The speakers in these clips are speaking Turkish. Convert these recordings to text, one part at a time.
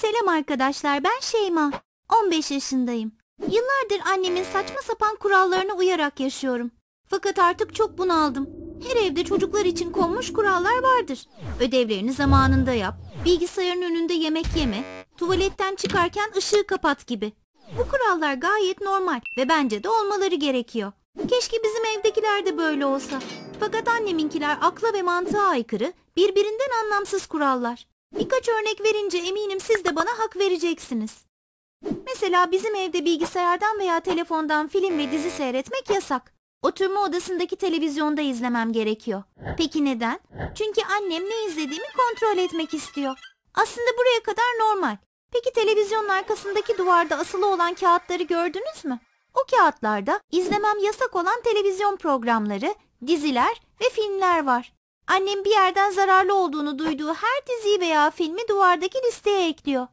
Selam arkadaşlar ben Şeyma. 15 yaşındayım. Yıllardır annemin saçma sapan kurallarına uyarak yaşıyorum. Fakat artık çok bunaldım. Her evde çocuklar için konmuş kurallar vardır. Ödevlerini zamanında yap, bilgisayarın önünde yemek yeme, tuvaletten çıkarken ışığı kapat gibi. Bu kurallar gayet normal ve bence de olmaları gerekiyor. Keşke bizim evdekiler de böyle olsa. Fakat anneminkiler akla ve mantığa aykırı, birbirinden anlamsız kurallar. Birkaç örnek verince eminim siz de bana hak vereceksiniz. Mesela bizim evde bilgisayardan veya telefondan film ve dizi seyretmek yasak. Oturma odasındaki televizyonda izlemem gerekiyor. Peki neden? Çünkü annem ne izlediğimi kontrol etmek istiyor. Aslında buraya kadar normal. Peki televizyonun arkasındaki duvarda asılı olan kağıtları gördünüz mü? O kağıtlarda izlemem yasak olan televizyon programları, diziler ve filmler var. Annem bir yerden zararlı olduğunu duyduğu her diziyi veya filmi duvardaki listeye ekliyor.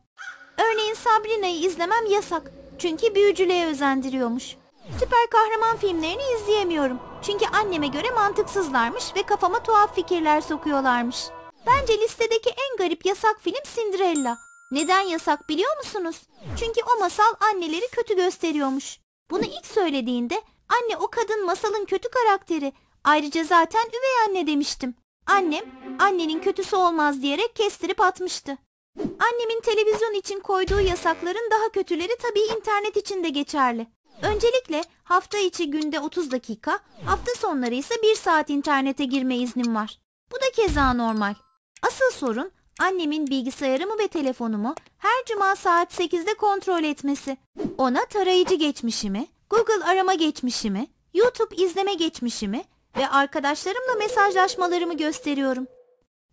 Örneğin Sabrina'yı izlemem yasak. Çünkü büyücülüğe özendiriyormuş. Süper kahraman filmlerini izleyemiyorum. Çünkü anneme göre mantıksızlarmış ve kafama tuhaf fikirler sokuyorlarmış. Bence listedeki en garip yasak film Cinderella. Neden yasak biliyor musunuz? Çünkü o masal anneleri kötü gösteriyormuş. Bunu ilk söylediğinde anne o kadın masalın kötü karakteri. Ayrıca zaten üvey anne demiştim. Annem annenin kötüsü olmaz diyerek kestirip atmıştı. Annemin televizyon için koyduğu yasakların daha kötüleri tabii internet için de geçerli. Öncelikle hafta içi günde 30 dakika, hafta sonları ise 1 saat internete girme iznim var. Bu da keza normal. Asıl sorun annemin bilgisayarımı ve telefonumu her cuma saat 8'de kontrol etmesi. Ona tarayıcı geçmişimi, Google arama geçmişimi, YouTube izleme geçmişimi ve arkadaşlarımla mesajlaşmalarımı gösteriyorum.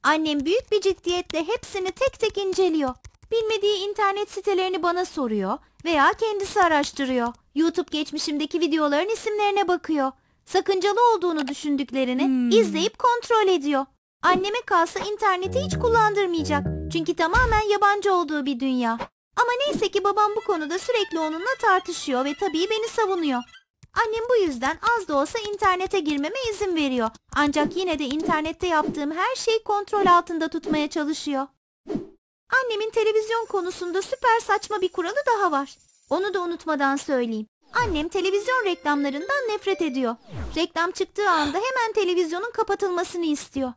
Annem büyük bir ciddiyetle hepsini tek tek inceliyor. Bilmediği internet sitelerini bana soruyor veya kendisi araştırıyor. YouTube geçmişimdeki videoların isimlerine bakıyor. Sakıncalı olduğunu düşündüklerini hmm. izleyip kontrol ediyor. Anneme kalsa interneti hiç kullandırmayacak. Çünkü tamamen yabancı olduğu bir dünya. Ama neyse ki babam bu konuda sürekli onunla tartışıyor ve tabii beni savunuyor. Annem bu yüzden az da olsa internete girmeme izin veriyor. Ancak yine de internette yaptığım her şeyi kontrol altında tutmaya çalışıyor. Annemin televizyon konusunda süper saçma bir kuralı daha var. Onu da unutmadan söyleyeyim. Annem televizyon reklamlarından nefret ediyor. Reklam çıktığı anda hemen televizyonun kapatılmasını istiyor.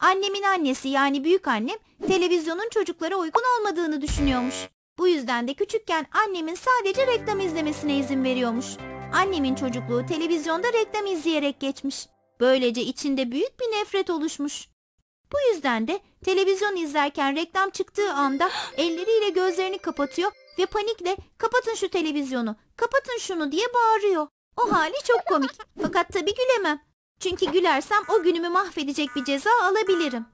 Annemin annesi yani büyük annem televizyonun çocuklara uygun olmadığını düşünüyormuş. Bu yüzden de küçükken annemin sadece reklam izlemesine izin veriyormuş. Annemin çocukluğu televizyonda reklam izleyerek geçmiş. Böylece içinde büyük bir nefret oluşmuş. Bu yüzden de televizyon izlerken reklam çıktığı anda elleriyle gözlerini kapatıyor ve panikle kapatın şu televizyonu, kapatın şunu diye bağırıyor. O hali çok komik. Fakat tabii gülemem. Çünkü gülersem o günümü mahvedecek bir ceza alabilirim.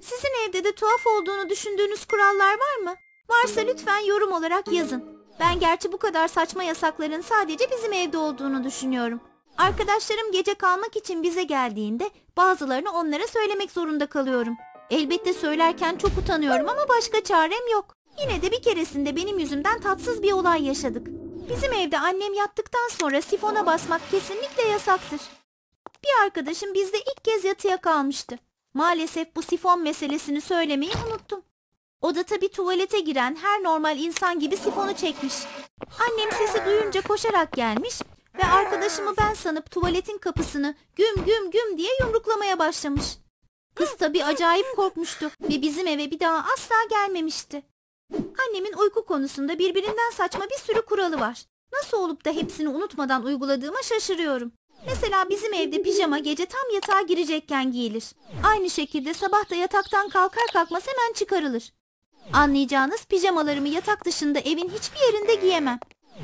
Sizin evde de tuhaf olduğunu düşündüğünüz kurallar var mı? Varsa lütfen yorum olarak yazın. Ben gerçi bu kadar saçma yasakların sadece bizim evde olduğunu düşünüyorum. Arkadaşlarım gece kalmak için bize geldiğinde bazılarını onlara söylemek zorunda kalıyorum. Elbette söylerken çok utanıyorum ama başka çarem yok. Yine de bir keresinde benim yüzümden tatsız bir olay yaşadık. Bizim evde annem yattıktan sonra sifona basmak kesinlikle yasaktır. Bir arkadaşım bizde ilk kez yatıya kalmıştı. Maalesef bu sifon meselesini söylemeyi unuttum. O da tuvalete giren her normal insan gibi sifonu çekmiş. Annem sesi duyunca koşarak gelmiş ve arkadaşımı ben sanıp tuvaletin kapısını güm güm güm diye yumruklamaya başlamış. Kız tabi acayip korkmuştu ve bizim eve bir daha asla gelmemişti. Annemin uyku konusunda birbirinden saçma bir sürü kuralı var. Nasıl olup da hepsini unutmadan uyguladığıma şaşırıyorum. Mesela bizim evde pijama gece tam yatağa girecekken giyilir. Aynı şekilde sabah da yataktan kalkar kalkmaz hemen çıkarılır. Anlayacağınız pijamalarımı yatak dışında evin hiçbir yerinde giyemem.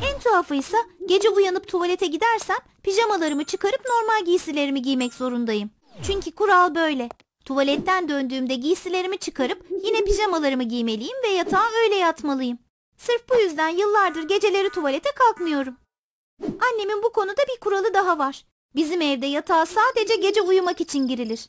En tuhafıysa gece uyanıp tuvalete gidersem pijamalarımı çıkarıp normal giysilerimi giymek zorundayım. Çünkü kural böyle. Tuvaletten döndüğümde giysilerimi çıkarıp yine pijamalarımı giymeliyim ve yatağa öyle yatmalıyım. Sırf bu yüzden yıllardır geceleri tuvalete kalkmıyorum. Annemin bu konuda bir kuralı daha var. Bizim evde yatağa sadece gece uyumak için girilir.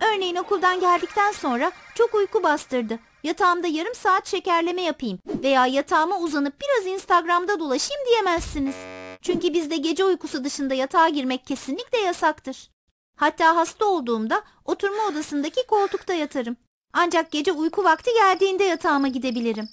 Örneğin okuldan geldikten sonra çok uyku bastırdı Yatağımda yarım saat şekerleme yapayım veya yatağıma uzanıp biraz Instagram'da dolaşayım diyemezsiniz. Çünkü bizde gece uykusu dışında yatağa girmek kesinlikle yasaktır. Hatta hasta olduğumda oturma odasındaki koltukta yatarım. Ancak gece uyku vakti geldiğinde yatağıma gidebilirim.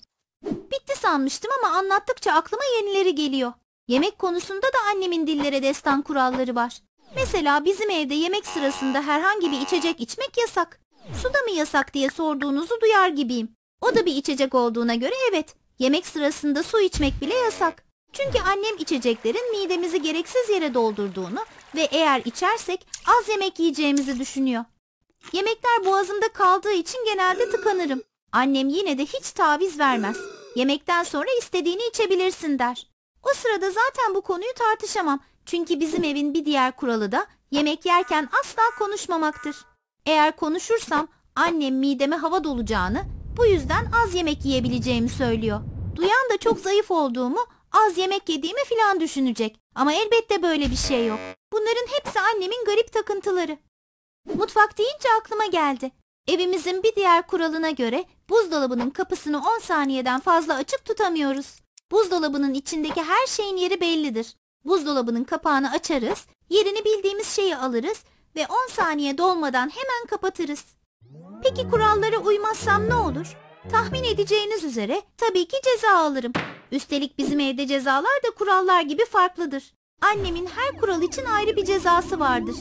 Bitti sanmıştım ama anlattıkça aklıma yenileri geliyor. Yemek konusunda da annemin dillere destan kuralları var. Mesela bizim evde yemek sırasında herhangi bir içecek içmek yasak. Su da mı yasak diye sorduğunuzu duyar gibiyim. O da bir içecek olduğuna göre evet. Yemek sırasında su içmek bile yasak. Çünkü annem içeceklerin midemizi gereksiz yere doldurduğunu ve eğer içersek az yemek yiyeceğimizi düşünüyor. Yemekler boğazımda kaldığı için genelde tıkanırım. Annem yine de hiç taviz vermez. Yemekten sonra istediğini içebilirsin der. O sırada zaten bu konuyu tartışamam. Çünkü bizim evin bir diğer kuralı da yemek yerken asla konuşmamaktır. Eğer konuşursam annem mideme hava dolacağını bu yüzden az yemek yiyebileceğimi söylüyor. Duyan da çok zayıf olduğumu az yemek yediğimi filan düşünecek. Ama elbette böyle bir şey yok. Bunların hepsi annemin garip takıntıları. Mutfak deyince aklıma geldi. Evimizin bir diğer kuralına göre buzdolabının kapısını 10 saniyeden fazla açık tutamıyoruz. Buzdolabının içindeki her şeyin yeri bellidir. Buzdolabının kapağını açarız, yerini bildiğimiz şeyi alırız ve 10 saniye dolmadan hemen kapatırız. Peki kurallara uymazsam ne olur? Tahmin edeceğiniz üzere tabii ki ceza alırım. Üstelik bizim evde cezalar da kurallar gibi farklıdır. Annemin her kural için ayrı bir cezası vardır.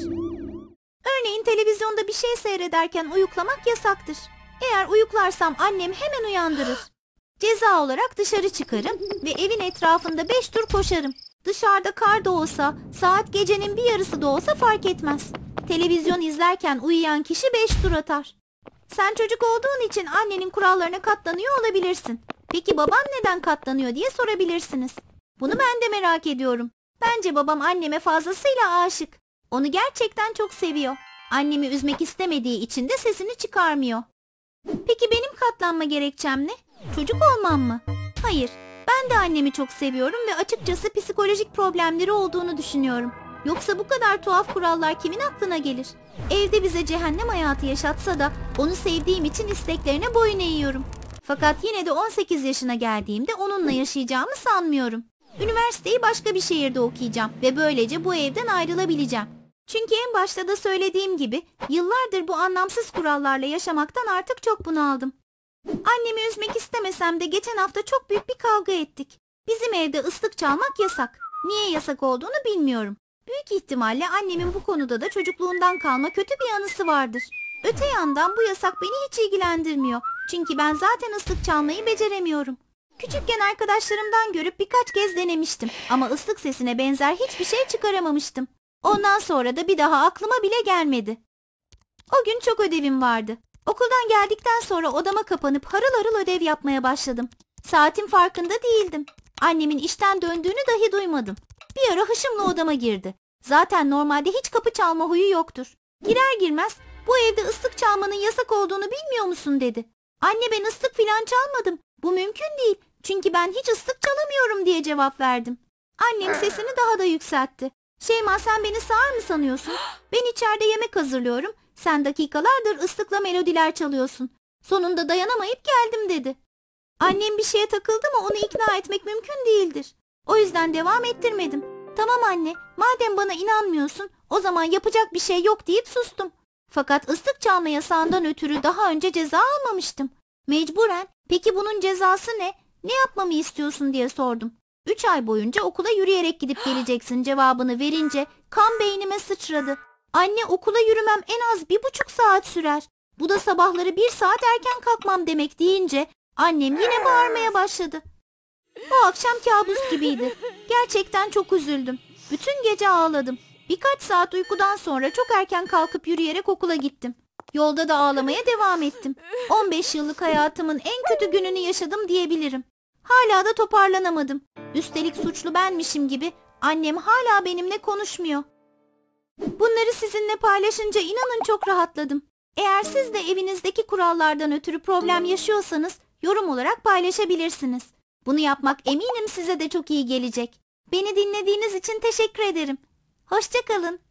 Örneğin televizyonda bir şey seyrederken uyuklamak yasaktır. Eğer uyuklarsam annem hemen uyandırır. Ceza olarak dışarı çıkarım ve evin etrafında beş tur koşarım. Dışarıda kar da olsa, saat gecenin bir yarısı da olsa fark etmez. Televizyon izlerken uyuyan kişi beş tur atar. Sen çocuk olduğun için annenin kurallarına katlanıyor olabilirsin. Peki baban neden katlanıyor diye sorabilirsiniz. Bunu ben de merak ediyorum. Bence babam anneme fazlasıyla aşık. Onu gerçekten çok seviyor. Annemi üzmek istemediği için de sesini çıkarmıyor. Peki benim katlanma gerekçem ne? Çocuk olmam mı? Hayır, ben de annemi çok seviyorum ve açıkçası psikolojik problemleri olduğunu düşünüyorum. Yoksa bu kadar tuhaf kurallar kimin aklına gelir? Evde bize cehennem hayatı yaşatsa da onu sevdiğim için isteklerine boyun eğiyorum. Fakat yine de 18 yaşına geldiğimde onunla yaşayacağımı sanmıyorum. Üniversiteyi başka bir şehirde okuyacağım ve böylece bu evden ayrılabileceğim. Çünkü en başta da söylediğim gibi yıllardır bu anlamsız kurallarla yaşamaktan artık çok bunaldım. Annemi üzmek istemesem de geçen hafta çok büyük bir kavga ettik. Bizim evde ıslık çalmak yasak. Niye yasak olduğunu bilmiyorum. Büyük ihtimalle annemin bu konuda da çocukluğundan kalma kötü bir anısı vardır. Öte yandan bu yasak beni hiç ilgilendirmiyor. Çünkü ben zaten ıslık çalmayı beceremiyorum. Küçükken arkadaşlarımdan görüp birkaç kez denemiştim ama ıslık sesine benzer hiçbir şey çıkaramamıştım. Ondan sonra da bir daha aklıma bile gelmedi. O gün çok ödevim vardı. Okuldan geldikten sonra odama kapanıp harıl harıl ödev yapmaya başladım. Saatin farkında değildim. Annemin işten döndüğünü dahi duymadım. Bir ara hışımla odama girdi. Zaten normalde hiç kapı çalma huyu yoktur. Girer girmez bu evde ıslık çalmanın yasak olduğunu bilmiyor musun dedi. Anne ben ıslık filan çalmadım. Bu mümkün değil. Çünkü ben hiç ıslık çalamıyorum diye cevap verdim. Annem sesini daha da yükseltti. Şeyma sen beni sağır mı sanıyorsun? Ben içeride yemek hazırlıyorum. Sen dakikalardır ıslıkla melodiler çalıyorsun. Sonunda dayanamayıp geldim dedi. Annem bir şeye takıldı mı onu ikna etmek mümkün değildir. O yüzden devam ettirmedim. Tamam anne madem bana inanmıyorsun o zaman yapacak bir şey yok deyip sustum. Fakat ıslık çalma yasağından ötürü daha önce ceza almamıştım. Mecburen peki bunun cezası ne? Ne yapmamı istiyorsun diye sordum. Üç ay boyunca okula yürüyerek gidip geleceksin cevabını verince kan beynime sıçradı. Anne okula yürümem en az bir buçuk saat sürer. Bu da sabahları bir saat erken kalkmam demek deyince annem yine bağırmaya başladı. O akşam kabus gibiydi. Gerçekten çok üzüldüm. Bütün gece ağladım. Birkaç saat uykudan sonra çok erken kalkıp yürüyerek okula gittim. Yolda da ağlamaya devam ettim. 15 yıllık hayatımın en kötü gününü yaşadım diyebilirim. Hala da toparlanamadım. Üstelik suçlu benmişim gibi annem hala benimle konuşmuyor. Bunları sizinle paylaşınca inanın çok rahatladım. Eğer siz de evinizdeki kurallardan ötürü problem yaşıyorsanız yorum olarak paylaşabilirsiniz. Bunu yapmak eminim size de çok iyi gelecek. Beni dinlediğiniz için teşekkür ederim. Hoşçakalın.